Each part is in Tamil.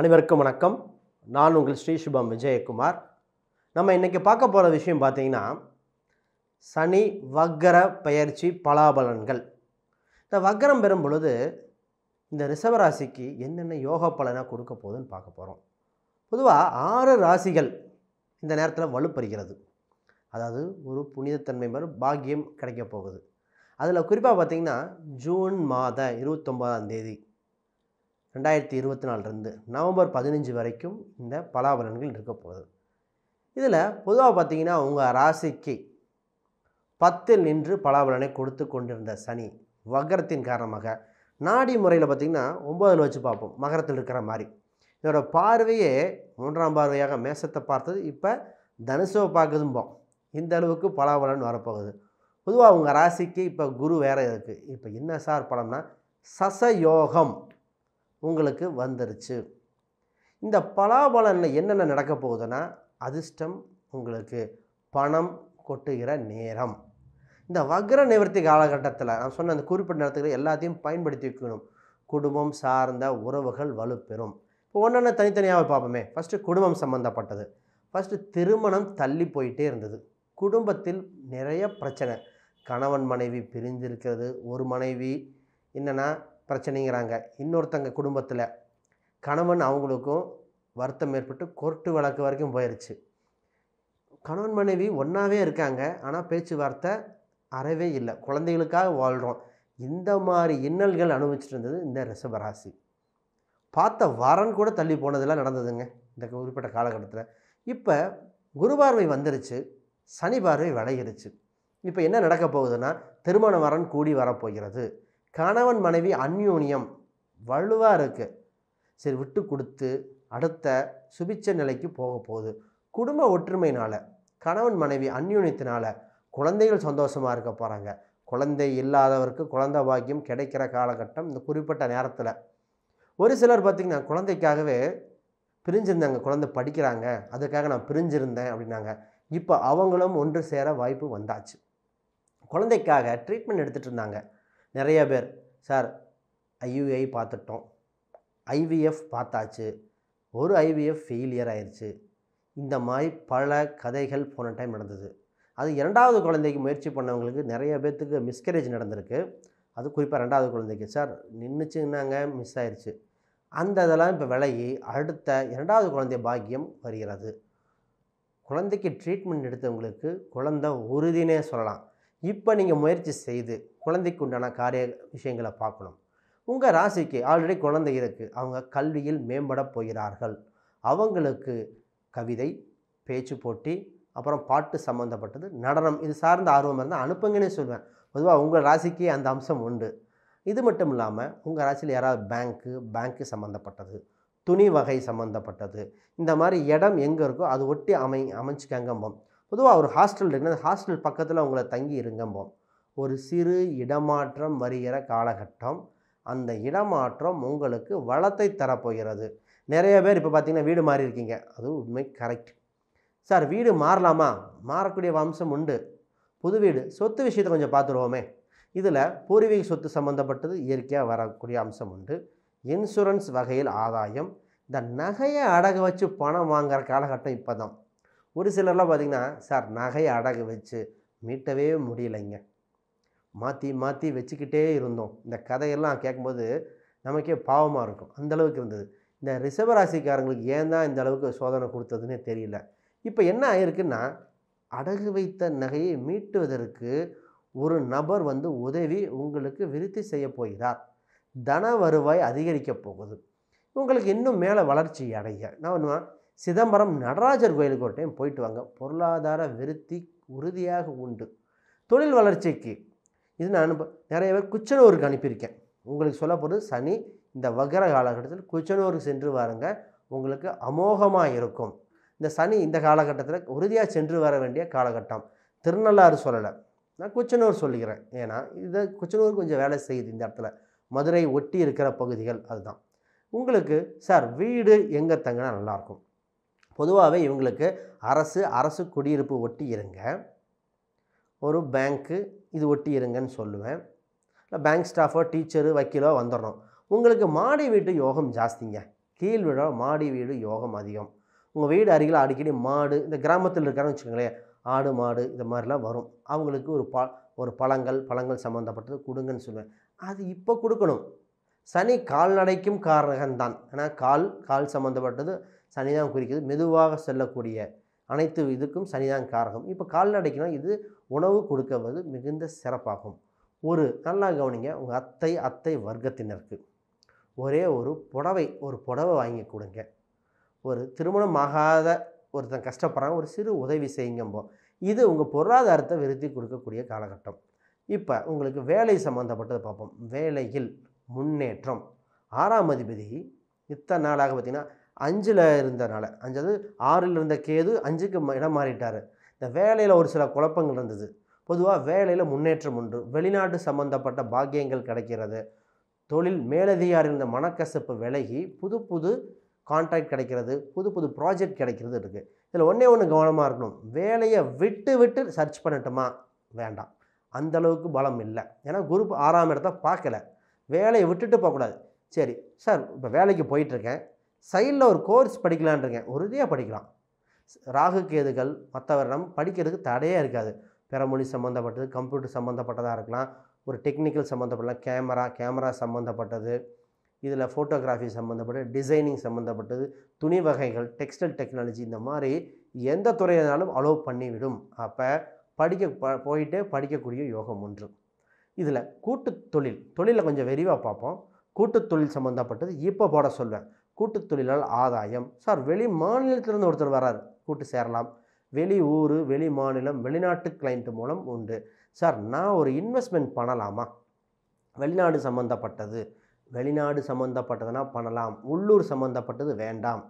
அனைவருக்கும் வணக்கம் நான் உங்கள் ஸ்ரீ சுபம் விஜயகுமார் நம்ம இன்றைக்கி பார்க்க போகிற விஷயம் பார்த்திங்கன்னா சனி வக்கர பயிற்சி பலாபலன்கள் இந்த வக்கரம் பெறும் பொழுது இந்த ரிஷபராசிக்கு என்னென்ன யோக பலனாக கொடுக்க போகுதுன்னு பார்க்க போகிறோம் பொதுவாக ஆறு ராசிகள் இந்த நேரத்தில் வலுப்பெறுகிறது அதாவது ஒரு புனிதத்தன்மை மாதிரி பாக்கியம் கிடைக்க போகுது அதில் குறிப்பாக பார்த்திங்கன்னா ஜூன் மாத இருபத்தொம்போதாம் தேதி ரெண்டாயிரத்தி இருபத்தி நாலுலேருந்து நவம்பர் பதினஞ்சு வரைக்கும் இந்த பலாபலன்கள் இருக்க போகுது இதில் பொதுவாக பார்த்திங்கன்னா உங்கள் ராசிக்கு பத்தில் நின்று பலாபலனை கொடுத்து கொண்டிருந்த சனி வக்கரத்தின் காரணமாக நாடி முறையில் பார்த்திங்கன்னா ஒம்பதில் வச்சு பார்ப்போம் மகரத்தில் இருக்கிற மாதிரி இதோட பார்வையே மூன்றாம் பார்வையாக மேசத்தை பார்த்தது இப்போ தனுசவை பார்க்குதும்போம் இந்த அளவுக்கு பலாபலன் வரப்போகுது பொதுவாக உங்கள் ராசிக்கு இப்போ குரு வேறு இருக்குது இப்போ என்ன சார் பலம்னா சசயோகம் உங்களுக்கு வந்துருச்சு இந்த பலாபலனில் என்னென்ன நடக்க போகுதுன்னா அதிர்ஷ்டம் உங்களுக்கு பணம் கொட்டுகிற நேரம் இந்த வக்ர நிவர்த்தி காலகட்டத்தில் நான் சொன்ன அந்த குறிப்பிட்ட நேரத்துக்கு எல்லாத்தையும் பயன்படுத்திக்கணும் குடும்பம் சார்ந்த உறவுகள் வலுப்பெறும் இப்போ ஒன்று தனித்தனியாக பார்ப்போமே ஃபஸ்ட்டு குடும்பம் சம்மந்தப்பட்டது ஃபஸ்ட்டு திருமணம் தள்ளி போயிட்டே இருந்தது குடும்பத்தில் நிறைய பிரச்சனை கணவன் மனைவி பிரிந்திருக்கிறது ஒரு மனைவி என்னென்னா பிரச்சனைங்கிறாங்க இன்னொருத்தங்க குடும்பத்தில் கணவன் அவங்களுக்கும் வருத்தம் ஏற்பட்டு கோர்ட்டு வழக்கு வரைக்கும் போயிடுச்சு கணவன் மனைவி ஒன்றாவே இருக்காங்க ஆனால் பேச்சுவார்த்தை அறவே இல்லை குழந்தைகளுக்காக வாழ்கிறோம் இந்த மாதிரி இன்னல்கள் அனுபவிச்சுட்டு இருந்தது இந்த ரிஷபராசி பார்த்த வரன் கூட தள்ளி போனதெல்லாம் நடந்ததுங்க இந்த குறிப்பிட்ட காலகட்டத்தில் இப்போ குரு பார்வை வந்துருச்சு சனி பார்வை விளையிருச்சு இப்போ என்ன நடக்க போகுதுன்னா திருமண வரன் கூடி வரப்போகிறது கணவன் மனைவி அந்யூனியம் வலுவாக இருக்குது சரி விட்டு கொடுத்து அடுத்த சுபிச்ச நிலைக்கு போக போகுது குடும்ப ஒற்றுமையினால் கணவன் மனைவி அந்யூனியத்தினால் குழந்தைகள் சந்தோஷமாக இருக்க போகிறாங்க குழந்தை இல்லாதவருக்கு குழந்தை பாக்கியம் கிடைக்கிற காலகட்டம் இந்த குறிப்பிட்ட நேரத்தில் ஒரு சிலர் பார்த்திங்கன்னா குழந்தைக்காகவே பிரிஞ்சிருந்தாங்க குழந்தை படிக்கிறாங்க அதுக்காக நான் பிரிஞ்சிருந்தேன் அப்படின்னாங்க இப்போ அவங்களும் ஒன்று சேர வாய்ப்பு வந்தாச்சு குழந்தைக்காக ட்ரீட்மெண்ட் எடுத்துகிட்டு இருந்தாங்க நிறைய பேர் சார் ஐயுஐ பார்த்துட்டோம் ஐவிஎஃப் பார்த்தாச்சு ஒரு ஐவிஎஃப் ஃபெயிலியர் ஆயிடுச்சு இந்த மாதிரி பல கதைகள் போன டைம் நடந்தது அது இரண்டாவது குழந்தைக்கு முயற்சி பண்ணவங்களுக்கு நிறைய பேர்த்துக்கு மிஸ்கரேஜ் நடந்திருக்கு அது குறிப்பாக ரெண்டாவது குழந்தைக்கு சார் நின்றுச்சுன்னாங்க மிஸ் ஆயிடுச்சு அந்த இதெல்லாம் இப்போ விலகி அடுத்த இரண்டாவது குழந்தை பாக்கியம் வருகிறது குழந்தைக்கு ட்ரீட்மெண்ட் எடுத்தவங்களுக்கு குழந்தை உறுதினே சொல்லலாம் இப்போ நீங்கள் முயற்சி செய்து குழந்தைக்கு உண்டான காரிய விஷயங்களை பார்க்கணும் உங்கள் ராசிக்கு ஆல்ரெடி குழந்தை இருக்குது அவங்க கல்வியில் மேம்பட போகிறார்கள் அவங்களுக்கு கவிதை பேச்சு போட்டி அப்புறம் பாட்டு சம்மந்தப்பட்டது நடனம் இது சார்ந்த ஆர்வம் இருந்தால் அனுப்புங்கன்னே சொல்வேன் பொதுவாக உங்கள் ராசிக்கு அந்த அம்சம் உண்டு இது மட்டும் இல்லாமல் உங்கள் ராசியில் யாராவது பேங்க்கு பேங்க்கு சம்மந்தப்பட்டது துணி வகை சம்மந்தப்பட்டது இந்த மாதிரி இடம் எங்கே இருக்கோ அது ஒட்டி அமை அமைச்சுக்கங்கம்பம் பொதுவாக ஒரு ஹாஸ்டல் இருக்குன்னா அந்த ஹாஸ்டல் பக்கத்தில் உங்களை தங்கி இருங்கம்போம் ஒரு சிறு இடமாற்றம் வருகிற காலகட்டம் அந்த இடமாற்றம் உங்களுக்கு வளத்தை தரப்போகிறது நிறைய பேர் இப்போ பார்த்தீங்கன்னா வீடு மாறி இருக்கீங்க அது உண்மை கரெக்ட் சார் வீடு மாறலாமா மாறக்கூடிய வம்சம் உண்டு புது வீடு சொத்து விஷயத்தை கொஞ்சம் பார்த்துருவோமே இதில் பூர்வீக சொத்து சம்மந்தப்பட்டது இயற்கையாக வரக்கூடிய அம்சம் உண்டு இன்சூரன்ஸ் வகையில் ஆதாயம் இந்த நகையை அடகு வச்சு பணம் வாங்குகிற காலகட்டம் இப்போ தான் ஒரு சிலர்லாம் பார்த்திங்கன்னா சார் நகையை அடகு வச்சு மீட்டவே முடியலைங்க மாற்றி மாற்றி வச்சுக்கிட்டே இருந்தோம் இந்த கதையெல்லாம் கேட்கும்போது நமக்கே பாவமாக இருக்கும் அந்தளவுக்கு இருந்தது இந்த ராசிக்காரங்களுக்கு ஏன் தான் இந்தளவுக்கு சோதனை கொடுத்ததுன்னே தெரியல இப்போ என்ன ஆயிருக்குன்னா அடகு வைத்த நகையை மீட்டுவதற்கு ஒரு நபர் வந்து உதவி உங்களுக்கு விருத்தி செய்ய போகிறார் தன வருவாய் அதிகரிக்கப் போகுது உங்களுக்கு இன்னும் மேலே வளர்ச்சி அடைய நான் சிதம்பரம் நடராஜர் கோயிலுக்கு ஒரு டைம் போயிட்டு வாங்க பொருளாதார விருத்தி உறுதியாக உண்டு தொழில் வளர்ச்சிக்கு இது நான் அனுப்ப நிறைய பேர் குச்சனூருக்கு அனுப்பியிருக்கேன் உங்களுக்கு சொல்ல போகிறது சனி இந்த வகர காலகட்டத்தில் குச்சனூருக்கு சென்று வாருங்க உங்களுக்கு அமோகமாக இருக்கும் இந்த சனி இந்த காலகட்டத்தில் உறுதியாக சென்று வர வேண்டிய காலகட்டம் திருநள்ளாறு சொல்லலை நான் குச்சனூர் சொல்லிக்கிறேன் ஏன்னா இதை குச்சனூர் கொஞ்சம் வேலை செய்யுது இந்த இடத்துல மதுரை ஒட்டி இருக்கிற பகுதிகள் அதுதான் உங்களுக்கு சார் வீடு எங்கே தங்கினா நல்லாயிருக்கும் பொதுவாகவே இவங்களுக்கு அரசு அரசு குடியிருப்பு ஒட்டி இருங்க ஒரு பேங்க்கு இது ஒட்டி இருங்கன்னு சொல்லுவேன் இல்லை பேங்க் ஸ்டாஃபோ டீச்சரு வக்கீலோ வந்துடணும் உங்களுக்கு மாடி வீட்டு யோகம் ஜாஸ்திங்க கீழ் வீடோ மாடி வீடு யோகம் அதிகம் உங்கள் வீடு அருகில் அடிக்கடி மாடு இந்த கிராமத்தில் இருக்காருன்னு வச்சுக்கோங்களேன் ஆடு மாடு இந்த மாதிரிலாம் வரும் அவங்களுக்கு ஒரு ப ஒரு பழங்கள் பழங்கள் சம்மந்தப்பட்டது கொடுங்கன்னு சொல்லுவேன் அது இப்போ கொடுக்கணும் சனி கால்நடைக்கும் காரகம்தான் ஏன்னா கால் கால் சம்மந்தப்பட்டது சனிதான் குறிக்கிறது மெதுவாக செல்லக்கூடிய அனைத்து இதுக்கும் சனிதான் காரகம் இப்போ கால்நடைக்குனா இது உணவு கொடுக்கவது மிகுந்த சிறப்பாகும் ஒரு நல்லா கவனிங்க உங்கள் அத்தை அத்தை வர்க்கத்தினருக்கு ஒரே ஒரு புடவை ஒரு புடவை வாங்கி கொடுங்க ஒரு திருமணம் ஆகாத ஒருத்தன் கஷ்டப்படுறாங்க ஒரு சிறு உதவி செய்யுங்கம்போ இது உங்கள் பொருளாதாரத்தை விருத்தி கொடுக்கக்கூடிய காலகட்டம் இப்போ உங்களுக்கு வேலை சம்மந்தப்பட்டதை பார்ப்போம் வேலையில் முன்னேற்றம் ஆறாம் அதிபதி இத்தனை நாளாக பார்த்திங்கன்னா அஞ்சில் இருந்தனால அஞ்சாவது ஆறில் இருந்த கேது அஞ்சுக்கு இடம் மாறிட்டார் இந்த வேலையில் ஒரு சில குழப்பங்கள் இருந்தது பொதுவாக வேலையில் முன்னேற்றம் உண்டு வெளிநாட்டு சம்பந்தப்பட்ட பாக்கியங்கள் கிடைக்கிறது தொழில் மேலதிகாரி இருந்த மனக்கசப்பு விலகி புது புது கான்ட்ராக்ட் கிடைக்கிறது புது புது ப்ராஜெக்ட் கிடைக்கிறது இருக்குது இதில் ஒன்றே ஒன்று கவனமாக இருக்கணும் வேலையை விட்டு விட்டு சர்ச் பண்ணட்டுமா வேண்டாம் அந்தளவுக்கு பலம் இல்லை ஏன்னா குரூப் ஆறாம் இடத்த பார்க்கல வேலையை விட்டுட்டு போகக்கூடாது சரி சார் இப்போ வேலைக்கு போயிட்டுருக்கேன் சைடில் ஒரு கோர்ஸ் படிக்கலான்றீங்க உறுதியாக படிக்கலாம் ராகு கேதுகள் மற்றவரிடம் படிக்கிறதுக்கு தடையே இருக்காது பிறமொழி சம்மந்தப்பட்டது கம்ப்யூட்டர் சம்மந்தப்பட்டதாக இருக்கலாம் ஒரு டெக்னிக்கல் சம்மந்தப்பட்டலாம் கேமரா கேமரா சம்மந்தப்பட்டது இதில் ஃபோட்டோகிராஃபி சம்மந்தப்பட்டது டிசைனிங் சம்மந்தப்பட்டது துணி வகைகள் டெக்ஸ்டைல் டெக்னாலஜி இந்த மாதிரி எந்த துறையினாலும் அலோவ் பண்ணிவிடும் அப்போ படிக்க ப போயிட்டே படிக்கக்கூடிய யோகம் ஒன்று இதில் கூட்டு தொழில் தொழிலை கொஞ்சம் விரிவாக பார்ப்போம் கூட்டு தொழில் சம்மந்தப்பட்டது இப்போ போட சொல்வேன் கூட்டு தொழிலால் ஆதாயம் சார் வெளி மாநிலத்திலிருந்து ஒருத்தர் வரார் கூட்டு சேரலாம் வெளி ஊர் வெளி மாநிலம் வெளிநாட்டு கிளைண்ட்டு மூலம் உண்டு சார் நான் ஒரு இன்வெஸ்ட்மெண்ட் பண்ணலாமா வெளிநாடு சம்மந்தப்பட்டது வெளிநாடு சம்மந்தப்பட்டதுன்னா பண்ணலாம் உள்ளூர் சம்மந்தப்பட்டது வேண்டாம்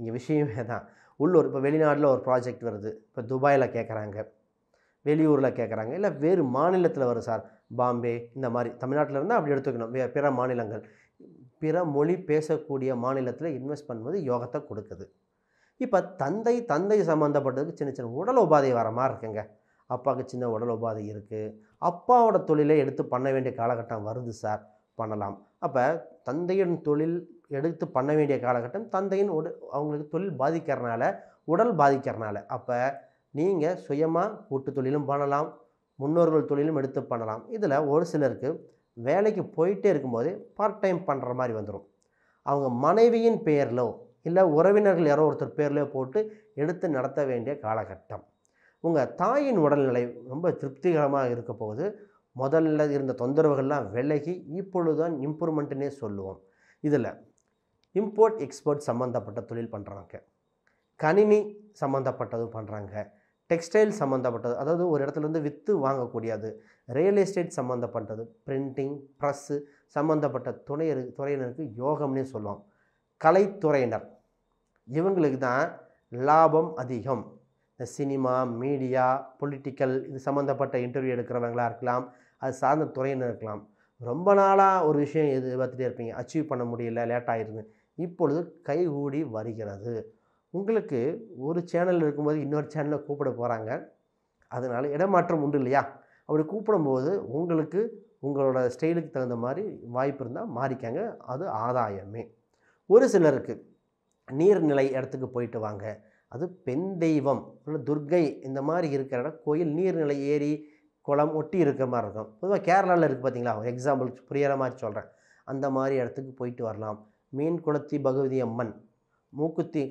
இங்கே விஷயமே தான் உள்ளூர் இப்போ வெளிநாட்டில் ஒரு ப்ராஜெக்ட் வருது இப்போ துபாயில் கேட்குறாங்க வெளியூரில் கேட்குறாங்க இல்லை வேறு மாநிலத்தில் வரும் சார் பாம்பே இந்த மாதிரி தமிழ்நாட்டில் இருந்தால் அப்படி எடுத்துக்கணும் பிற மாநிலங்கள் பிற மொழி பேசக்கூடிய மாநிலத்தில் இன்வெஸ்ட் பண்ணும்போது யோகத்தை கொடுக்குது இப்போ தந்தை தந்தை சம்மந்தப்பட்டதுக்கு சின்ன சின்ன உடல் உபாதை வர மாதிரி இருக்குங்க அப்பாவுக்கு சின்ன உடல் உபாதை இருக்குது அப்பாவோட தொழிலை எடுத்து பண்ண வேண்டிய காலகட்டம் வருது சார் பண்ணலாம் அப்போ தந்தையின் தொழில் எடுத்து பண்ண வேண்டிய காலகட்டம் தந்தையின் உடல் அவங்களுக்கு தொழில் பாதிக்கிறனால உடல் பாதிக்கிறனால அப்போ நீங்கள் சுயமாக கூட்டு தொழிலும் பண்ணலாம் முன்னோர்கள் தொழிலும் எடுத்து பண்ணலாம் இதில் ஒரு சிலருக்கு வேலைக்கு போயிட்டே இருக்கும்போது பார்ட் டைம் பண்ணுற மாதிரி வந்துடும் அவங்க மனைவியின் பேரிலோ இல்லை உறவினர்கள் யாரோ ஒருத்தர் பேர்லேயோ போட்டு எடுத்து நடத்த வேண்டிய காலகட்டம் உங்கள் தாயின் உடல்நிலை ரொம்ப திருப்திகரமாக இருக்க போகுது முதல்ல இருந்த தொந்தரவுகள்லாம் விலகி இப்பொழுதுதான் இம்ப்ரூவ்மெண்ட்டுனே சொல்லுவோம் இதில் இம்போர்ட் எக்ஸ்போர்ட் சம்மந்தப்பட்ட தொழில் பண்ணுறாங்க கணினி சம்மந்தப்பட்டது பண்ணுறாங்க டெக்ஸ்டைல் சம்மந்தப்பட்டது அதாவது ஒரு இடத்துலேருந்து விற்று வாங்கக்கூடியது ரியல் எஸ்டேட் சம்மந்தப்பட்டது பிரிண்டிங் ப்ரெஸ்ஸு சம்மந்தப்பட்ட துணையர் துறையினருக்கு யோகம்னே சொல்லுவோம் கலைத்துறையினர் இவங்களுக்கு தான் லாபம் அதிகம் இந்த சினிமா மீடியா பொலிட்டிக்கல் இது சம்மந்தப்பட்ட இன்டர்வியூ எடுக்கிறவங்களாக இருக்கலாம் அது சார்ந்த துறையினர் இருக்கலாம் ரொம்ப நாளாக ஒரு விஷயம் எது பார்த்துட்டே இருப்பீங்க அச்சீவ் பண்ண முடியல லேட் ஆகிருந்து இப்பொழுது கைகூடி வருகிறது உங்களுக்கு ஒரு சேனல் இருக்கும்போது இன்னொரு சேனலில் கூப்பிட போகிறாங்க அதனால் இடமாற்றம் உண்டு இல்லையா அப்படி கூப்பிடும்போது உங்களுக்கு உங்களோட ஸ்டைலுக்கு தகுந்த மாதிரி வாய்ப்பு இருந்தால் மாறிக்கங்க அது ஆதாயமே ஒரு சிலருக்கு நீர்நிலை இடத்துக்கு போயிட்டு வாங்க அது பெண் தெய்வம் இல்லை துர்கை இந்த மாதிரி இருக்கிற இடம் கோயில் நீர்நிலை ஏரி குளம் ஒட்டி இருக்கிற மாதிரி இருக்கும் பொதுவாக கேரளாவில் இருக்குது பார்த்தீங்களா ஒரு எக்ஸாம்பிள் புரியிற மாதிரி சொல்கிறேன் அந்த மாதிரி இடத்துக்கு போயிட்டு வரலாம் மீன் குளத்தி பகவதி அம்மன் மூக்குத்தி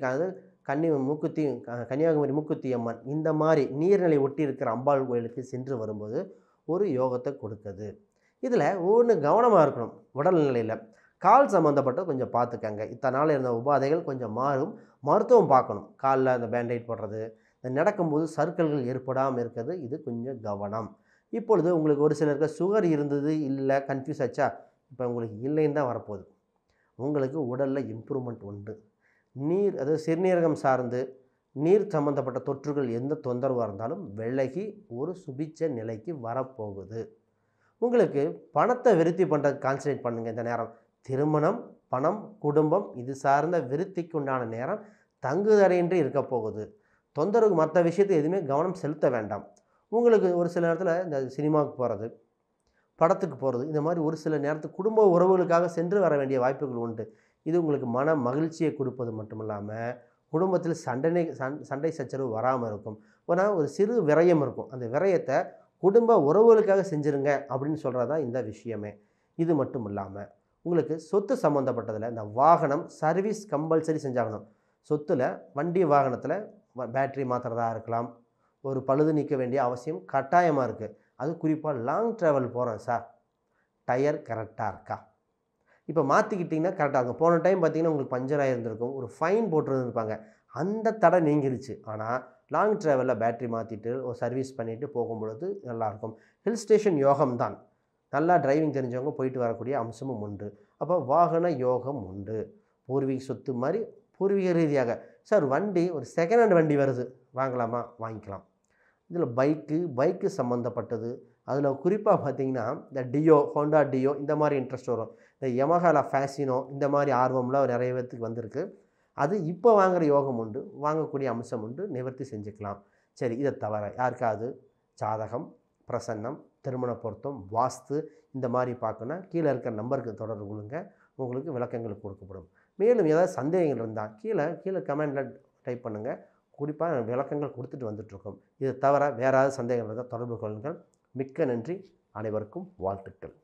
கன்னி மூக்குத்தி கன்னியாகுமரி மூக்குத்தி அம்மன் இந்த மாதிரி நீர்நிலை ஒட்டி இருக்கிற அம்பாள் கோயிலுக்கு சென்று வரும்போது ஒரு யோகத்தை கொடுக்குது இதில் ஒன்று கவனமாக இருக்கணும் உடல்நிலையில் கால் சம்மந்தப்பட்ட கொஞ்சம் பார்த்துக்கங்க இத்தனை நாள் இருந்த உபாதைகள் கொஞ்சம் மாறும் மருத்துவம் பார்க்கணும் காலில் அந்த பேண்டைட் போடுறது இந்த நடக்கும்போது சர்க்கிள்கள் ஏற்படாமல் இருக்கிறது இது கொஞ்சம் கவனம் இப்பொழுது உங்களுக்கு ஒரு சிலருக்கு சுகர் இருந்தது இல்லை கன்ஃபியூஸ் ஆச்சா இப்போ உங்களுக்கு இல்லைன்னு தான் வரப்போகுது உங்களுக்கு உடலில் இம்ப்ரூவ்மெண்ட் உண்டு நீர் அதாவது சிறுநீரகம் சார்ந்து நீர் சம்பந்தப்பட்ட தொற்றுகள் எந்த தொந்தரவாக இருந்தாலும் விலகி ஒரு சுபிச்ச நிலைக்கு வரப்போகுது உங்களுக்கு பணத்தை விருத்தி பண்ணுறது கான்சன்ட்ரேட் பண்ணுங்கள் இந்த நேரம் திருமணம் பணம் குடும்பம் இது சார்ந்த விருத்திக்கு உண்டான நேரம் தங்குதடையின்றி இருக்க போகுது தொந்தரவு மற்ற விஷயத்தை எதுவுமே கவனம் செலுத்த வேண்டாம் உங்களுக்கு ஒரு சில நேரத்தில் இந்த சினிமாவுக்கு போகிறது படத்துக்கு போகிறது இந்த மாதிரி ஒரு சில நேரத்துக்கு குடும்ப உறவுகளுக்காக சென்று வர வேண்டிய வாய்ப்புகள் உண்டு இது உங்களுக்கு மன மகிழ்ச்சியை கொடுப்பது மட்டும் இல்லாமல் குடும்பத்தில் சண்டனை சண் சண்டை சச்சரவு வராமல் இருக்கும் ஏன்னா ஒரு சிறு விரயம் இருக்கும் அந்த விரயத்தை குடும்ப உறவுகளுக்காக செஞ்சுருங்க அப்படின்னு சொல்கிறதா இந்த விஷயமே இது மட்டும் இல்லாமல் உங்களுக்கு சொத்து சம்மந்தப்பட்டதில் இந்த வாகனம் சர்வீஸ் கம்பல்சரி செஞ்சாகணும் சொத்தில் வண்டி வாகனத்தில் பேட்ரி மாத்திரதாக இருக்கலாம் ஒரு பழுது நீக்க வேண்டிய அவசியம் கட்டாயமாக இருக்குது அது குறிப்பாக லாங் ட்ராவல் போகிறேன் சார் டயர் கரெக்டாக இருக்கா இப்போ மாற்றிக்கிட்டிங்கன்னா கரெக்டாக இருக்கும் போன டைம் பார்த்திங்கன்னா உங்களுக்கு பஞ்சர் ஆகிருந்துருக்கும் ஒரு ஃபைன் போட்டுருந்துருப்பாங்க அந்த தடை நீங்கிருச்சு ஆனால் லாங் ட்ராவலில் பேட்ரி மாற்றிட்டு ஒரு சர்வீஸ் பண்ணிவிட்டு போகும்பொழுது நல்லாயிருக்கும் ஹில் ஸ்டேஷன் யோகம் தான் நல்லா டிரைவிங் தெரிஞ்சவங்க போயிட்டு வரக்கூடிய அம்சமும் உண்டு அப்போ வாகன யோகம் உண்டு பூர்வீக சொத்து மாதிரி பூர்வீக ரீதியாக சார் வண்டி ஒரு செகண்ட் ஹேண்ட் வண்டி வருது வாங்கலாமா வாங்கிக்கலாம் இதில் பைக்கு பைக்கு சம்மந்தப்பட்டது அதில் குறிப்பாக பார்த்திங்கன்னா இந்த டியோ ஹோண்டா டியோ இந்த மாதிரி இன்ட்ரெஸ்ட் வரும் இந்த யமஹால ஃபேஷினோ இந்த மாதிரி ஆர்வம்லாம் நிறைய பேர்த்துக்கு வந்திருக்கு அது இப்போ வாங்குகிற யோகம் உண்டு வாங்கக்கூடிய அம்சம் உண்டு நிவர்த்தி செஞ்சுக்கலாம் சரி இதை தவிர யாருக்காவது சாதகம் பிரசன்னம் திருமண பொருத்தம் வாஸ்து இந்த மாதிரி பார்க்கணுன்னா கீழே இருக்கிற நம்பருக்கு தொடர்பு கொள்ளுங்க உங்களுக்கு விளக்கங்கள் கொடுக்கப்படும் மேலும் ஏதாவது சந்தேகங்கள் இருந்தால் கீழே கீழே கமெண்டில் டைப் பண்ணுங்கள் குறிப்பாக விளக்கங்கள் கொடுத்துட்டு வந்துட்ருக்கோம் இதை தவிர வேறு ஏதாவது சந்தேகங்கள் இருந்தால் தொடர்பு கொள்ளுங்கள் மிக்க நன்றி அனைவருக்கும் வாழ்த்துக்கள்